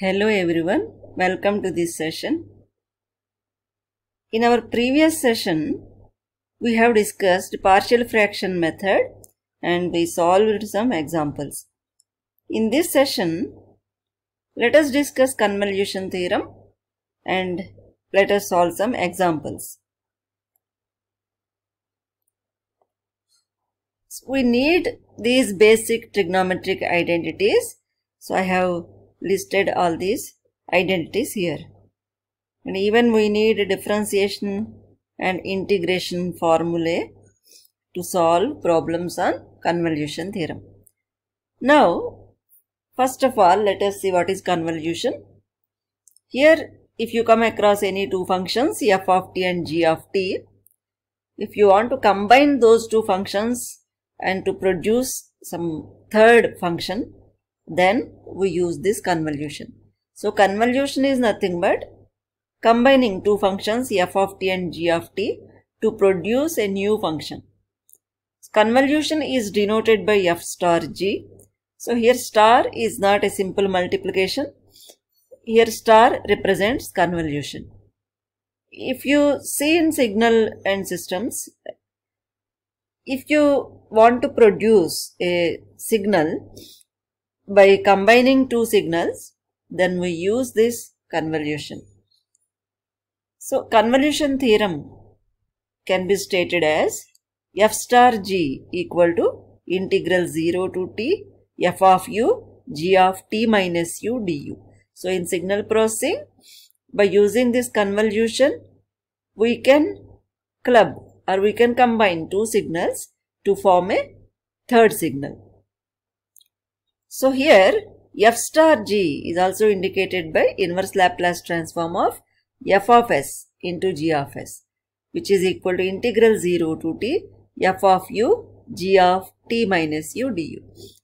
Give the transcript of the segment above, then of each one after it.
Hello everyone, welcome to this session. In our previous session, we have discussed partial fraction method and we solved some examples. In this session, let us discuss convolution theorem and let us solve some examples. So we need these basic trigonometric identities. So I have listed all these identities here. And even we need differentiation and integration formulae to solve problems on convolution theorem. Now, first of all, let us see what is convolution. Here, if you come across any two functions, f of t and g of t, if you want to combine those two functions and to produce some third function, then we use this convolution. So convolution is nothing but combining two functions f of t and g of t to produce a new function. Convolution is denoted by f star g. So here star is not a simple multiplication. Here star represents convolution. If you see in signal and systems, if you want to produce a signal, by combining two signals, then we use this convolution. So convolution theorem can be stated as f star g equal to integral 0 to t f of u g of t minus u du. So in signal processing, by using this convolution, we can club or we can combine two signals to form a third signal. So here f star g is also indicated by inverse Laplace transform of f of s into g of s which is equal to integral 0 to t f of u g of t minus u du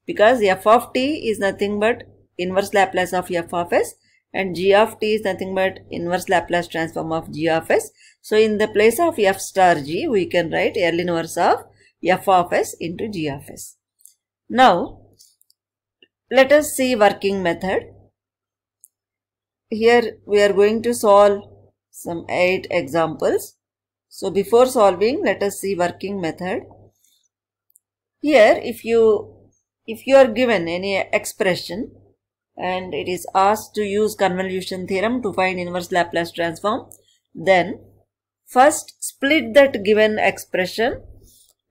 because f of t is nothing but inverse Laplace of f of s and g of t is nothing but inverse Laplace transform of g of s. So in the place of f star g we can write L inverse of f of s into g of s. Now let us see working method. Here we are going to solve some 8 examples. So before solving let us see working method. Here if you if you are given any expression and it is asked to use convolution theorem to find inverse Laplace transform then first split that given expression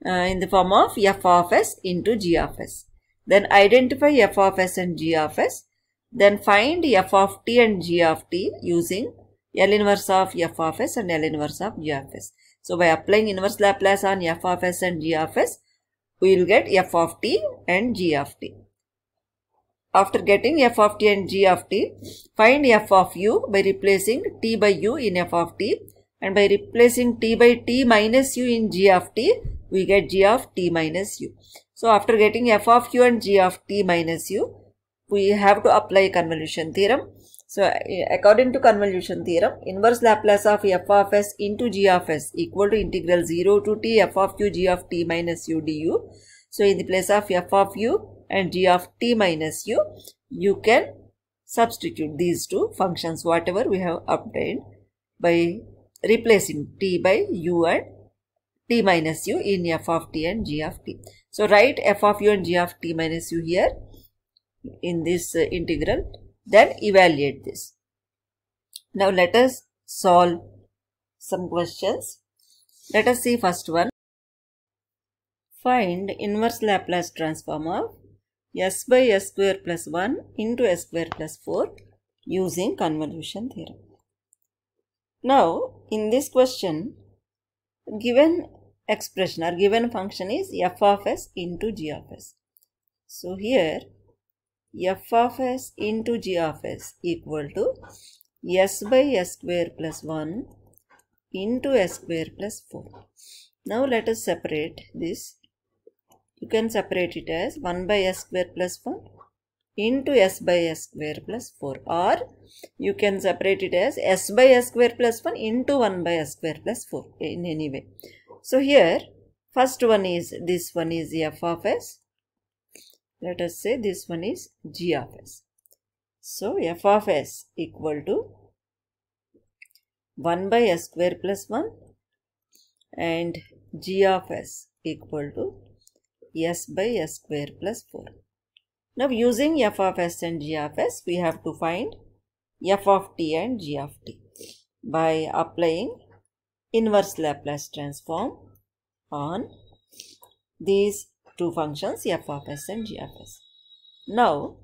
uh, in the form of f of s into g of s. Then identify f of s and g of s. Then find f of t and g of t using L inverse of f of s and L inverse of g of s. So by applying inverse Laplace on f of s and g of s, we will get f of t and g of t. After getting f of t and g of t, find f of u by replacing t by u in f of t and by replacing t by t minus u in g of t, we get g of t minus u. So after getting f of u and g of t minus u, we have to apply convolution theorem. So according to convolution theorem, inverse Laplace of f of s into g of s equal to integral 0 to t f of u g of t minus u du. So in the place of f of u and g of t minus u, you can substitute these two functions whatever we have obtained by replacing t by u and t minus u in f of t and g of t. So write f of u and g of t minus u here in this uh, integral. Then evaluate this. Now let us solve some questions. Let us see first one. Find inverse Laplace transform of s by s square plus 1 into s square plus 4 using convolution theorem. Now, in this question, given expression or given function is f of s into g of s. So here f of s into g of s equal to s by s square plus 1 into s square plus 4. Now let us separate this. You can separate it as 1 by s square plus 1 into s by s square plus 4 or you can separate it as s by s square plus 1 into 1 by s square plus 4 in any way. So here first one is this one is f of s. Let us say this one is g of s. So f of s equal to 1 by s square plus 1 and g of s equal to s by s square plus 4. Now using f of s and g of s we have to find f of t and g of t by applying inverse Laplace transform on these two functions f of s and g of s. Now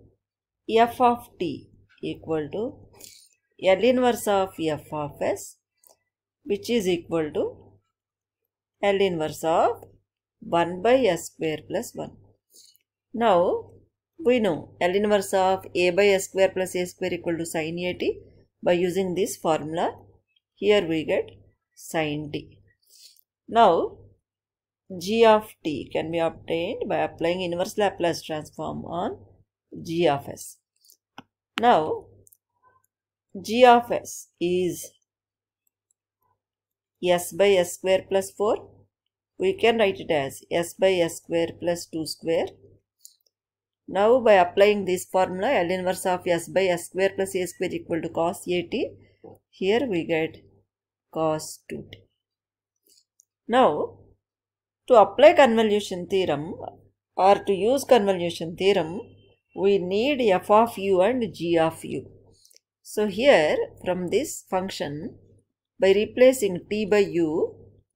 f of t equal to L inverse of f of s which is equal to L inverse of 1 by s square plus 1. Now we know L inverse of a by s square plus a square equal to sin a t by using this formula. Here we get sin t. Now g of t can be obtained by applying inverse Laplace transform on g of s. Now g of s is s by s square plus 4. We can write it as s by s square plus 2 square. Now by applying this formula L inverse of s by s square plus a square equal to cos at. Here we get cos 2t. Now, to apply convolution theorem or to use convolution theorem, we need f of u and g of u. So here from this function, by replacing t by u,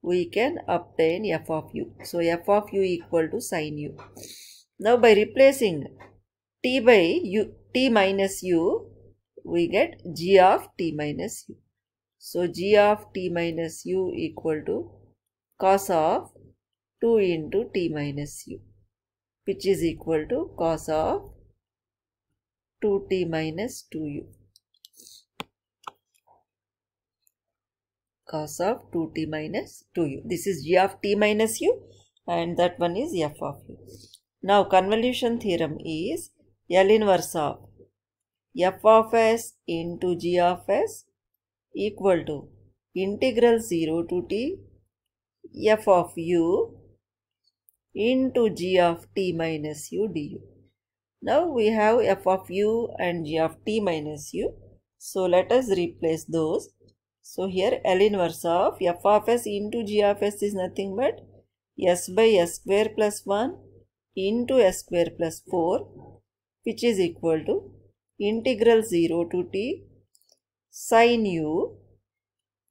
we can obtain f of u. So f of u equal to sin u. Now by replacing t by u, t minus u, we get g of t minus u. So g of t minus u equal to cos of 2 into t minus u which is equal to cos of 2t minus 2u cos of 2t minus 2u. This is g of t minus u and that one is f of u. Now convolution theorem is L inverse of f of s into g of s equal to integral 0 to t f of u into g of t minus u du. Now we have f of u and g of t minus u. So let us replace those. So here L inverse of f of s into g of s is nothing but s by s square plus 1 into s square plus 4 which is equal to integral 0 to t sin u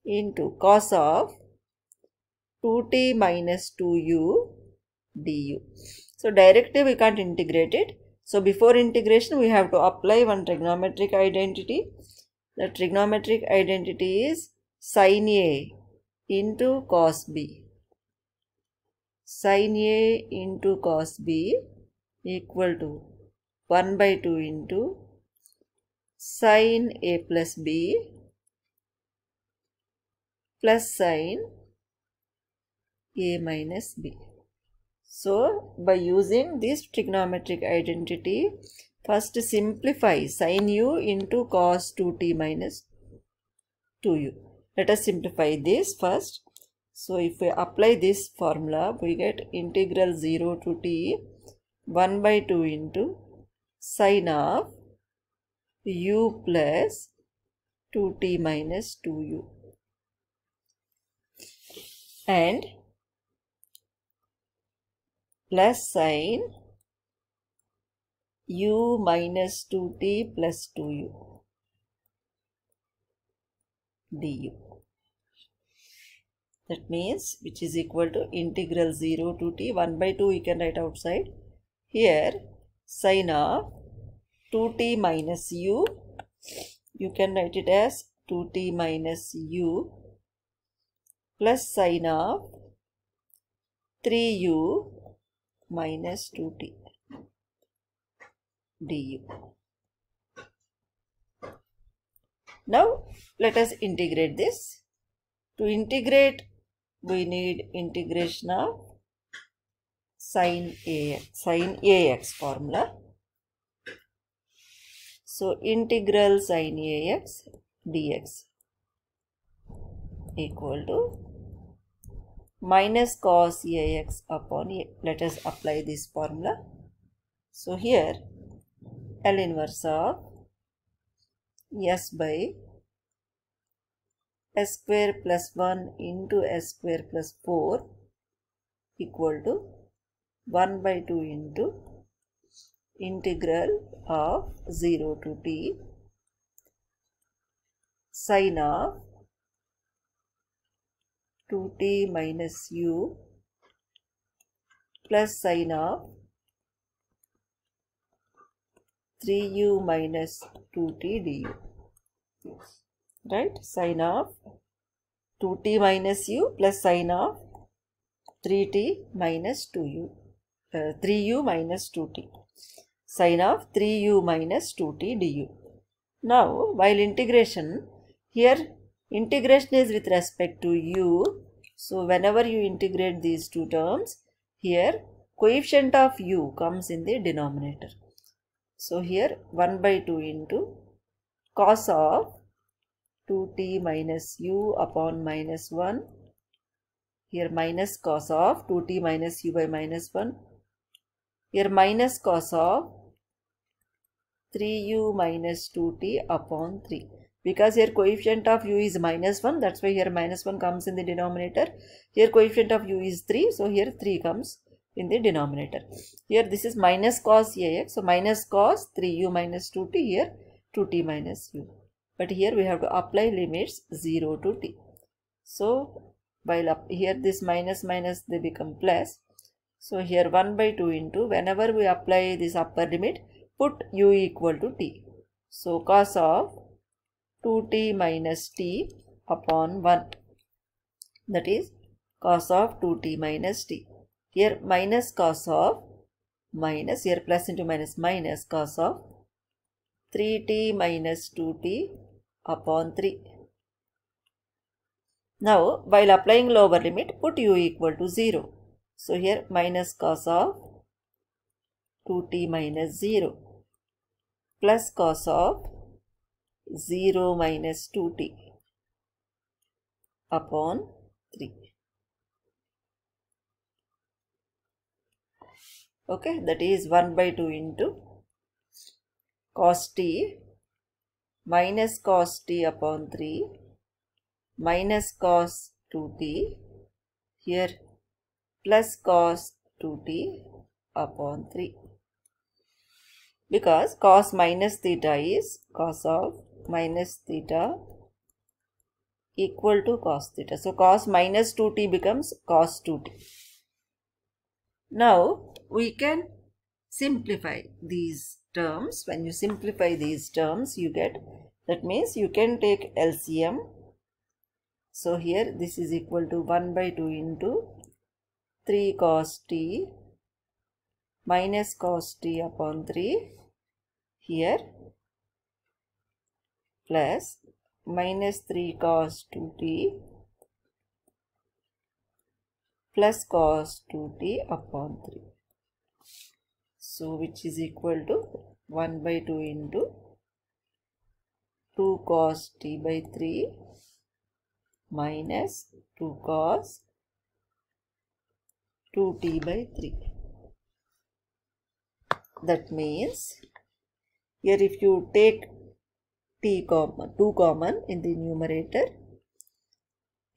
into cos of 2t minus 2u du. So directly we can't integrate it. So before integration we have to apply one trigonometric identity. The trigonometric identity is sin a into cos b. Sin a into cos b equal to 1 by 2 into sine a plus b plus sine a minus b. So by using this trigonometric identity, first simplify sin u into cos 2t minus 2u. Let us simplify this first. So if we apply this formula, we get integral 0 to t 1 by 2 into sine of u plus 2t minus 2u and plus sign u minus 2t plus 2u du that means which is equal to integral 0 to t 1 by 2 we can write outside here sine of 2t minus u you can write it as 2t minus u plus sine of 3u minus 2t du. Now let us integrate this. To integrate we need integration of sine ax, sine ax formula so integral sin ax dx equal to minus cos ax upon a. Let us apply this formula. So here L inverse of S by S square plus 1 into S square plus 4 equal to 1 by 2 into integral of 0 to t sine of 2t minus u plus sine of 3u minus 2t du. Right? Sine of 2t minus u plus sine of 3t minus 2u. Uh, 3u minus 2t sine of 3u minus 2t du. Now, while integration, here integration is with respect to u. So, whenever you integrate these two terms, here coefficient of u comes in the denominator. So, here 1 by 2 into cos of 2t minus u upon minus 1. Here minus cos of 2t minus u by minus 1. Here minus cos of 3u minus 2t upon 3 because here coefficient of u is minus 1 that's why here minus 1 comes in the denominator here coefficient of u is 3 so here 3 comes in the denominator here this is minus cos ax so minus cos 3u minus 2t here 2t minus u but here we have to apply limits 0 to t so while up here this minus minus they become plus so here 1 by 2 into whenever we apply this upper limit put u equal to t. So cos of 2t minus t upon 1 that is cos of 2t minus t. Here minus cos of minus here plus into minus minus cos of 3t minus 2t upon 3. Now while applying lower limit put u equal to 0. So here minus cos of 2t minus 0 plus cos of 0 minus 2t upon 3. Okay, that is 1 by 2 into cos t minus cos t upon 3 minus cos 2t here plus cos 2t upon 3 because cos minus theta is cos of minus theta equal to cos theta. So cos minus 2t becomes cos 2t. Now we can simplify these terms. When you simplify these terms you get that means you can take LCM. So here this is equal to 1 by 2 into 3 cos t minus cos t upon 3 here plus minus 3 cos 2t plus cos 2t upon 3. So which is equal to 1 by 2 into 2 cos t by 3 minus 2 cos 2t by 3. That means here if you take t common 2 common in the numerator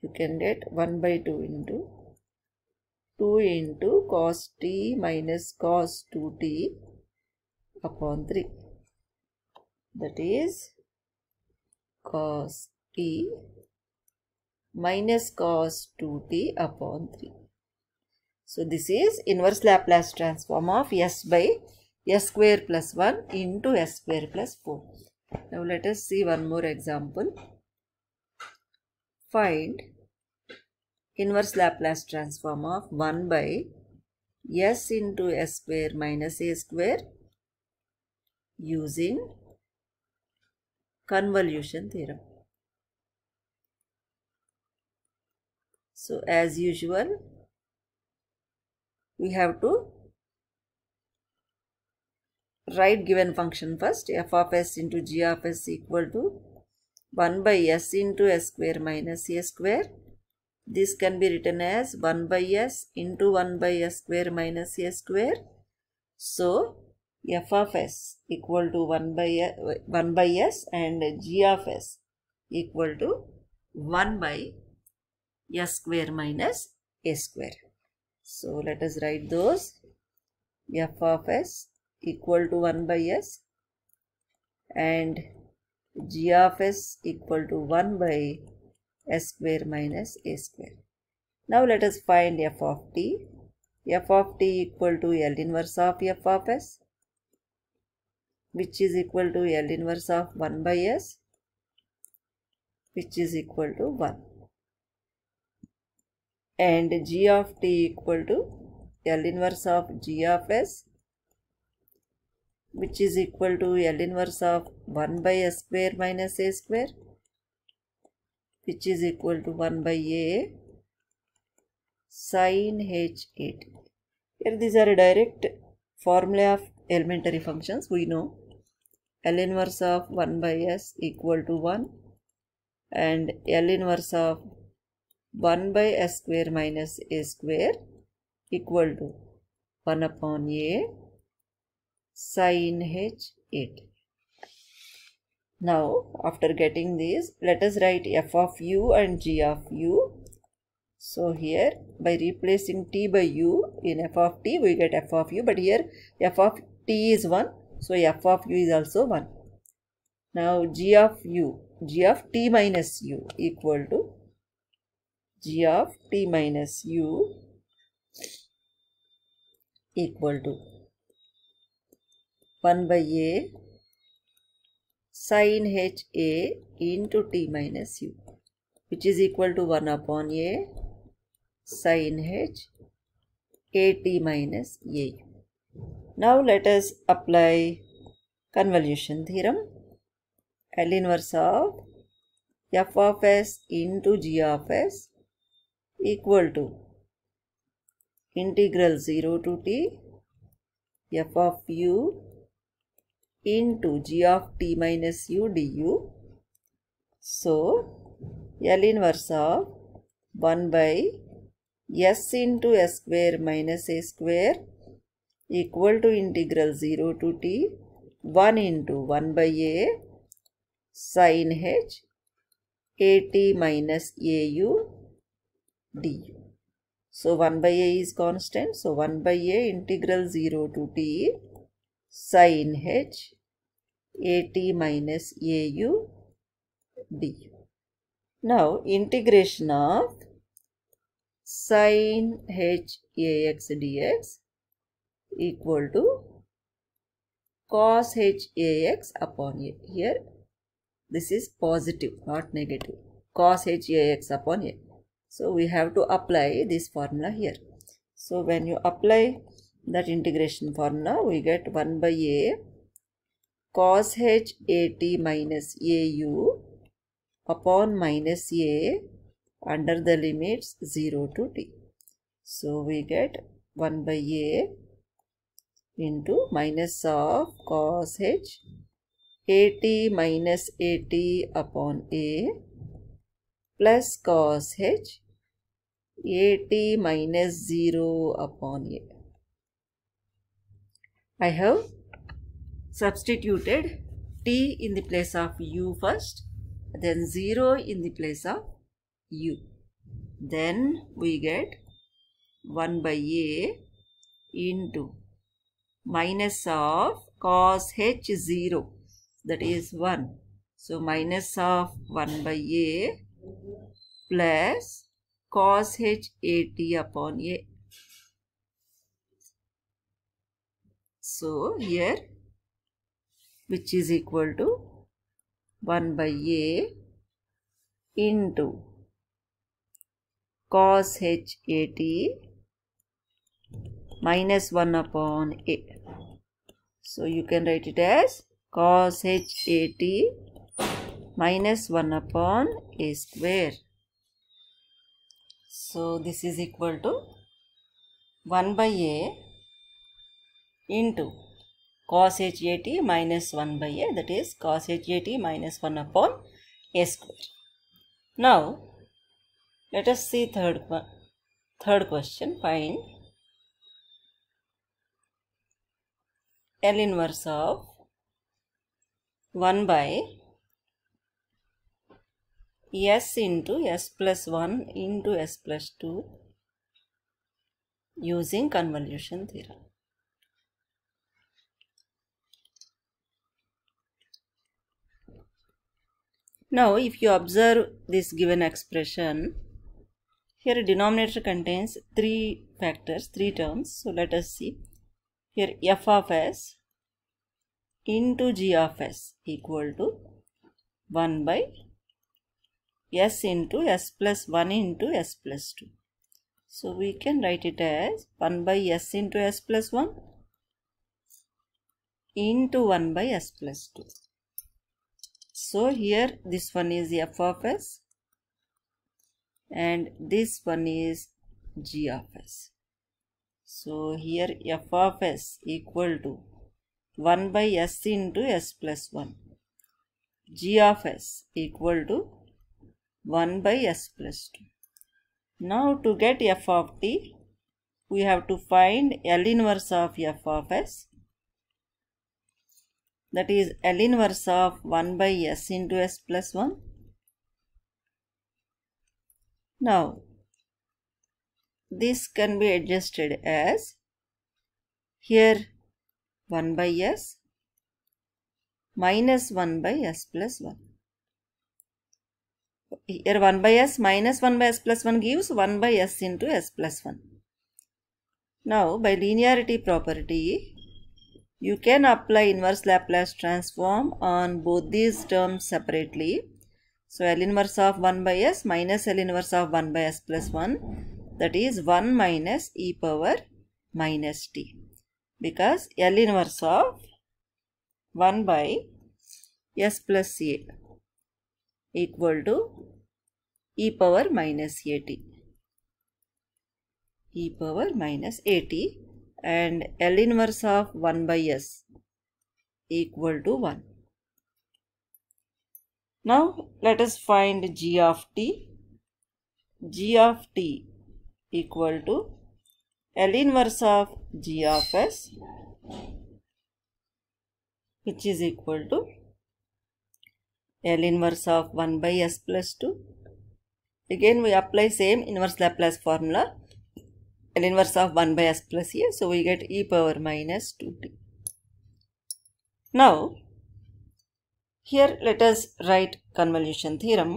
you can get 1 by 2 into 2 into cos t minus cos 2t upon 3 that is cos t minus cos 2t upon 3 so this is inverse Laplace transform of s by s square plus 1 into s square plus 4. Now let us see one more example. Find inverse Laplace transform of 1 by s into s square minus a square using convolution theorem. So as usual, we have to write given function first f of s into g of s equal to 1 by s into s square minus a square this can be written as 1 by s into 1 by s square minus a square so f of s equal to 1 by 1 by s and g of s equal to 1 by s square minus a square so let us write those f of s equal to 1 by s and g of s equal to 1 by s square minus a square. Now let us find f of t. f of t equal to L inverse of f of s which is equal to L inverse of 1 by s which is equal to 1 and g of t equal to L inverse of g of s which is equal to L inverse of 1 by S square minus A square which is equal to 1 by A sine H8. Here these are a direct formula of elementary functions we know L inverse of 1 by S equal to 1 and L inverse of 1 by S square minus A square equal to 1 upon A sin h8 now after getting these let us write f of u and g of u so here by replacing t by u in f of t we get f of u but here f of t is 1 so f of u is also 1 now g of u g of t minus u equal to g of t minus u equal to 1 by a sine h a into t minus u which is equal to 1 upon a sine h a t minus a u. Now let us apply convolution theorem. L inverse of f of s into g of s equal to integral 0 to t f of u into g of t minus u du. So, L inverse of 1 by s into s square minus a square equal to integral 0 to t 1 into 1 by a sin h at minus au du. So 1 by a is constant. So 1 by a integral 0 to t sin h AT minus AU du. Now integration of sin h ax dx equal to cos h ax upon a. Here this is positive not negative cos h ax upon a. So we have to apply this formula here. So when you apply that integration formula we get 1 by a cos h a t minus a u upon minus a under the limits 0 to t. So we get 1 by a into minus of cos h at minus at upon a plus cos h at minus 0 upon a. I have substituted t in the place of u first then 0 in the place of u then we get 1 by a into minus of cos h 0 that is 1 so minus of 1 by a plus cos h a t upon a so here which is equal to 1 by a into cos h a t minus 1 upon a so you can write it as cos h a t minus 1 upon a square so this is equal to 1 by a into cos HAT minus 1 by A that is cos HAT minus 1 upon A square. Now let us see third, third question find L inverse of 1 by s into s plus 1 into s plus 2 using convolution theorem. Now if you observe this given expression, here denominator contains three factors, three terms. So let us see. Here f of s into g of s equal to 1 by s into s plus 1 into s plus 2. So we can write it as 1 by s into s plus 1 into 1 by s plus 2. So here this one is f of s and this one is g of s. So here f of s equal to 1 by s into s plus 1. g of s equal to 1 by s plus 2. Now to get f of t, we have to find L inverse of f of s that is L inverse of 1 by S into S plus 1. Now, this can be adjusted as here 1 by S minus 1 by S plus 1. Here 1 by S minus 1 by S plus 1 gives 1 by S into S plus 1. Now, by linearity property, you can apply inverse Laplace transform on both these terms separately. So L inverse of 1 by s minus L inverse of 1 by s plus 1 that is 1 minus e power minus t because L inverse of 1 by s plus a equal to e power minus 80 e power minus 80 and L inverse of 1 by S equal to 1. Now let us find g of t. g of t equal to L inverse of g of s which is equal to L inverse of 1 by s plus 2. Again we apply same inverse Laplace formula L inverse of 1 by s plus a. So we get e power minus 2t. Now, here let us write convolution theorem.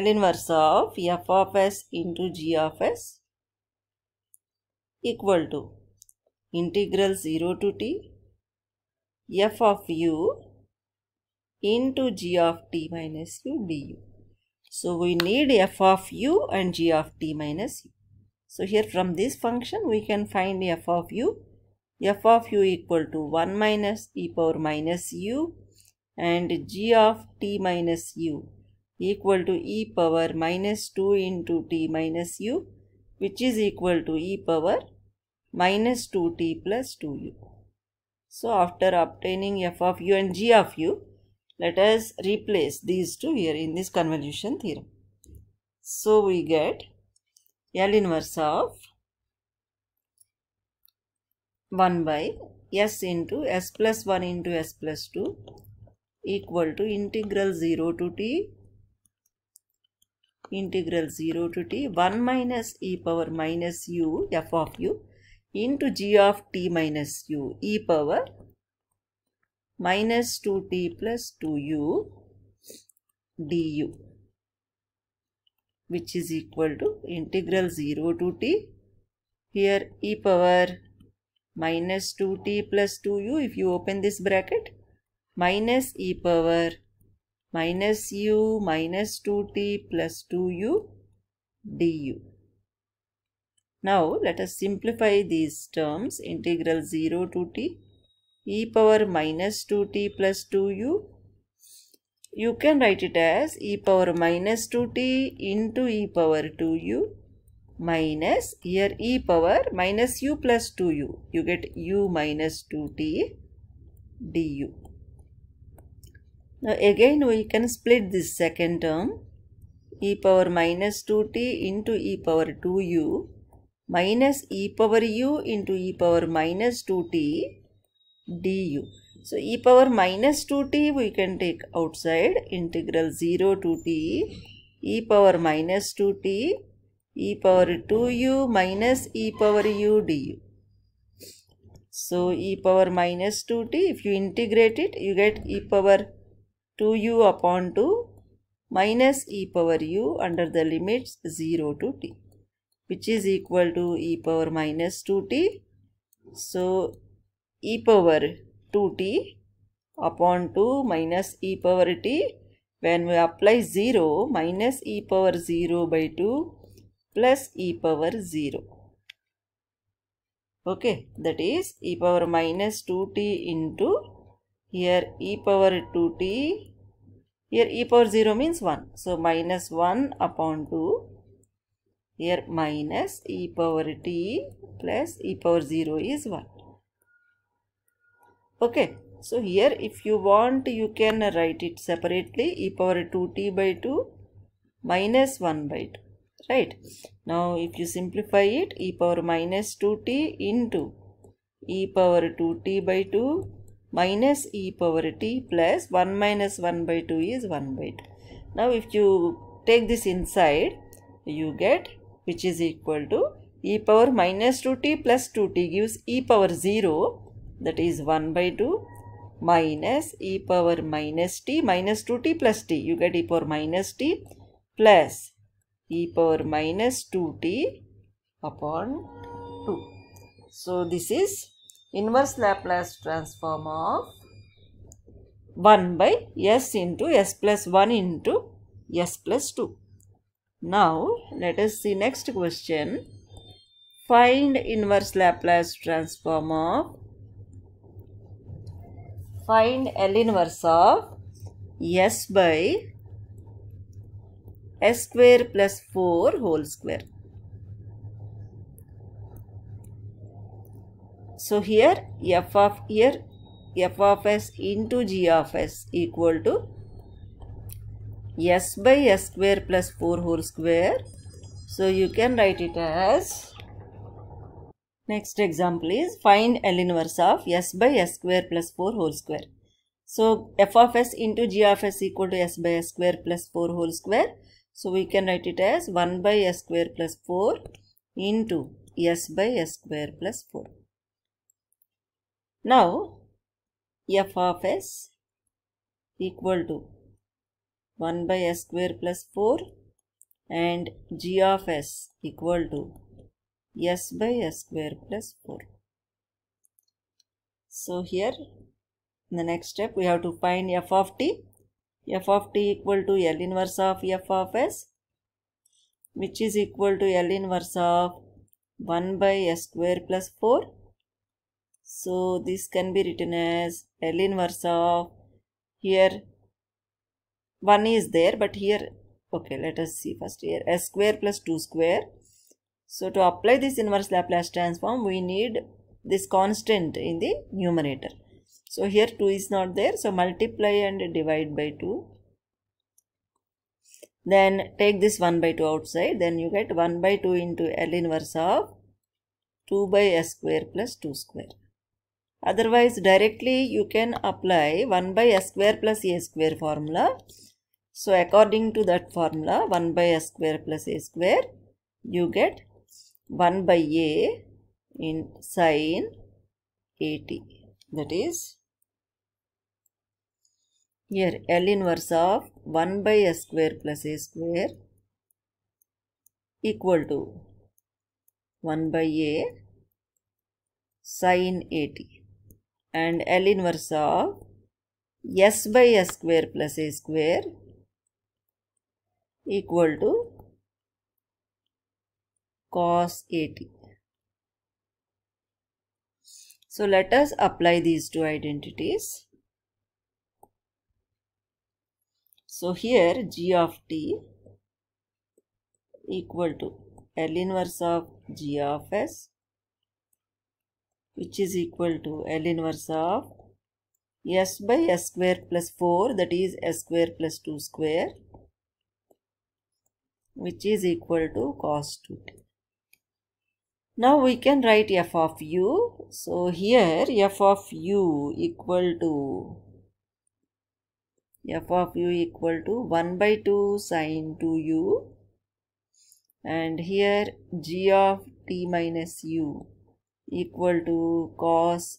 L inverse of f of s into g of s equal to integral 0 to t f of u into g of t minus u du. So we need f of u and g of t minus u. So here from this function we can find f of u. f of u equal to 1 minus e power minus u and g of t minus u equal to e power minus 2 into t minus u which is equal to e power minus 2t plus 2u. So after obtaining f of u and g of u, let us replace these two here in this convolution theorem. So we get L inverse of 1 by S into S plus 1 into S plus 2 equal to integral 0 to t integral 0 to t 1 minus e power minus u f of u into g of t minus u e power minus 2t plus 2u du which is equal to integral 0 to t. Here e power minus 2t plus 2u if you open this bracket minus e power minus u minus 2t plus 2u du. Now let us simplify these terms integral 0 to t e power minus 2t plus 2u you can write it as e power minus 2t into e power 2u minus here e power minus u plus 2u. You get u minus 2t du. Now again we can split this second term e power minus 2t into e power 2u minus e power u into e power minus 2t du. So e power minus 2t we can take outside integral 0 to t e power minus 2t e power 2u minus e power u du. So e power minus 2t if you integrate it you get e power 2u upon 2 minus e power u under the limits 0 to t which is equal to e power minus 2t. So e power 2t upon 2 minus e power t. When we apply 0, minus e power 0 by 2 plus e power 0. Okay, that is e power minus 2t into here e power 2t. Here e power 0 means 1. So, minus 1 upon 2. Here minus e power t plus e power 0 is 1 okay so here if you want you can write it separately e power 2t by 2 minus 1 by 2 right now if you simplify it e power minus 2t into e power 2t by 2 minus e power t plus 1 minus 1 by 2 is 1 by 2 now if you take this inside you get which is equal to e power minus 2t plus 2t gives e power 0 that is 1 by 2 minus e power minus t minus 2t plus t. You get e power minus t plus e power minus 2t upon 2. So, this is inverse Laplace transform of 1 by s into s plus 1 into s plus 2. Now, let us see next question. Find inverse Laplace transform of find L inverse of S by S square plus 4 whole square. So here f of here f of s into g of s equal to s by s square plus 4 whole square. So you can write it as Next example is find L inverse of s by s square plus 4 whole square. So f of s into g of s equal to s by s square plus 4 whole square. So we can write it as 1 by s square plus 4 into s by s square plus 4. Now f of s equal to 1 by s square plus 4 and g of s equal to s by s square plus 4. So here in the next step we have to find f of t. f of t equal to L inverse of f of s which is equal to L inverse of 1 by s square plus 4. So this can be written as L inverse of here 1 is there but here okay let us see first here s square plus 2 square so to apply this inverse Laplace transform, we need this constant in the numerator. So here 2 is not there. So multiply and divide by 2. Then take this 1 by 2 outside. Then you get 1 by 2 into L inverse of 2 by S square plus 2 square. Otherwise directly you can apply 1 by S square plus A square formula. So according to that formula 1 by S square plus A square you get 1 by a in sine 80 that is here L inverse of 1 by a square plus a square equal to 1 by a sine 80 and L inverse of s by a square plus a square equal to cos 80. So let us apply these two identities. So here g of t equal to L inverse of g of s which is equal to L inverse of s by s square plus 4 that is s square plus 2 square which is equal to cos 2t. Now we can write f of u. So here f of u equal to f of u equal to 1 by 2 sine 2u and here g of t minus u equal to cos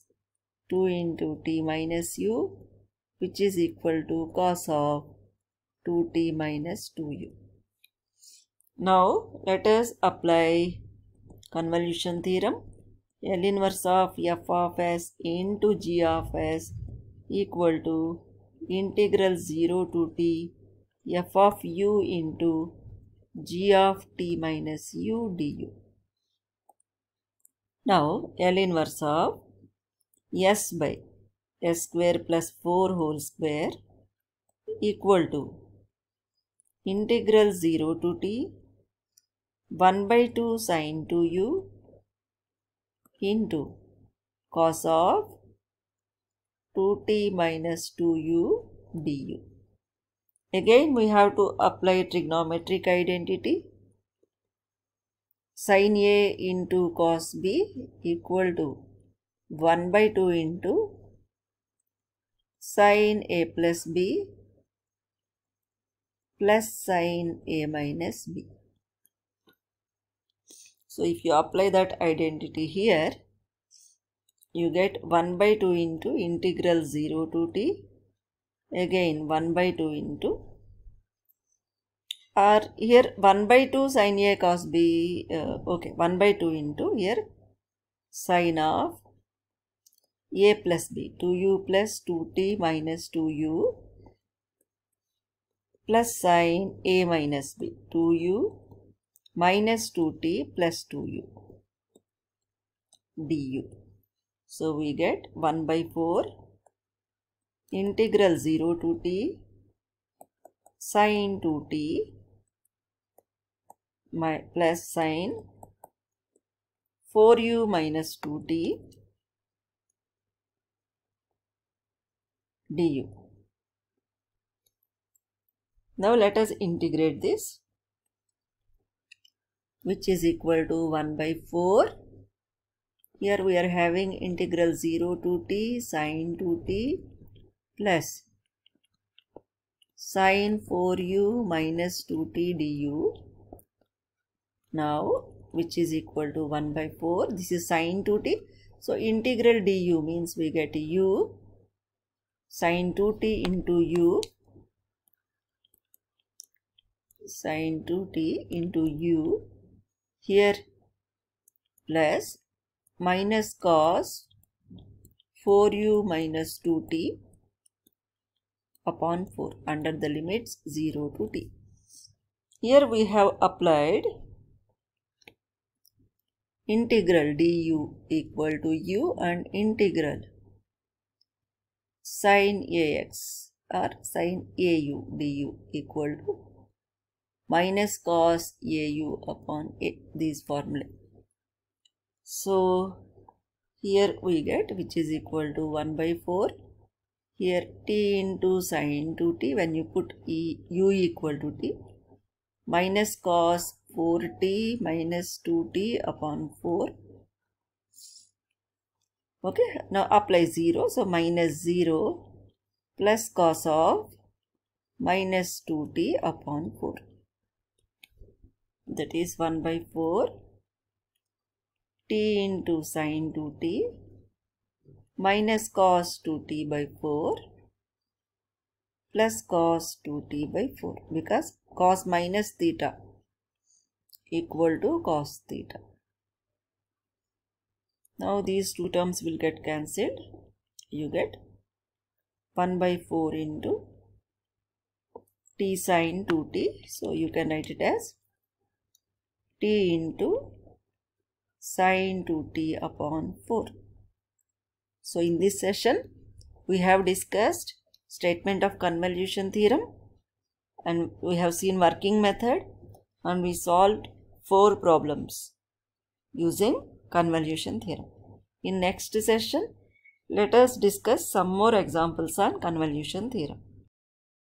2 into t minus u which is equal to cos of 2t minus 2u. Now let us apply convolution theorem L inverse of f of s into g of s equal to integral 0 to t f of u into g of t minus u du. Now L inverse of s by s square plus 4 whole square equal to integral 0 to t 1 by 2 sine 2u into cos of 2t minus 2u du. Again we have to apply trigonometric identity. Sin A into cos B equal to 1 by 2 into sin A plus B plus sin A minus B. So if you apply that identity here, you get 1 by 2 into integral 0 to t, again 1 by 2 into, or here 1 by 2 sine a cos b, uh, okay, 1 by 2 into here sine of a plus b, 2u plus 2t minus 2u plus sine a minus b, 2u minus 2t plus 2u du. So we get 1 by 4 integral 0 to t sine 2t my, plus sine 4u minus 2t du. Now let us integrate this which is equal to 1 by 4 here we are having integral 0 to t sine 2t plus sine 4u minus 2t du now which is equal to 1 by 4 this is sine 2t so integral du means we get u sine 2t into u sine 2t into u here plus minus cos 4u minus 2t upon 4 under the limits 0 to t. Here we have applied integral du equal to u and integral sin ax or sin au du equal to minus cos AU upon A, This formula. So here we get which is equal to 1 by 4 here t into sine 2t when you put e, u equal to t minus cos 4t minus 2t upon 4 okay now apply 0 so minus 0 plus cos of minus 2t upon 4 that is 1 by 4 t into sine 2t minus cos 2t by 4 plus cos 2t by 4 because cos minus theta equal to cos theta. Now these two terms will get cancelled. You get 1 by 4 into t sine 2t. So you can write it as t into sine 2t upon 4. So in this session we have discussed statement of convolution theorem and we have seen working method and we solved four problems using convolution theorem. In next session let us discuss some more examples on convolution theorem.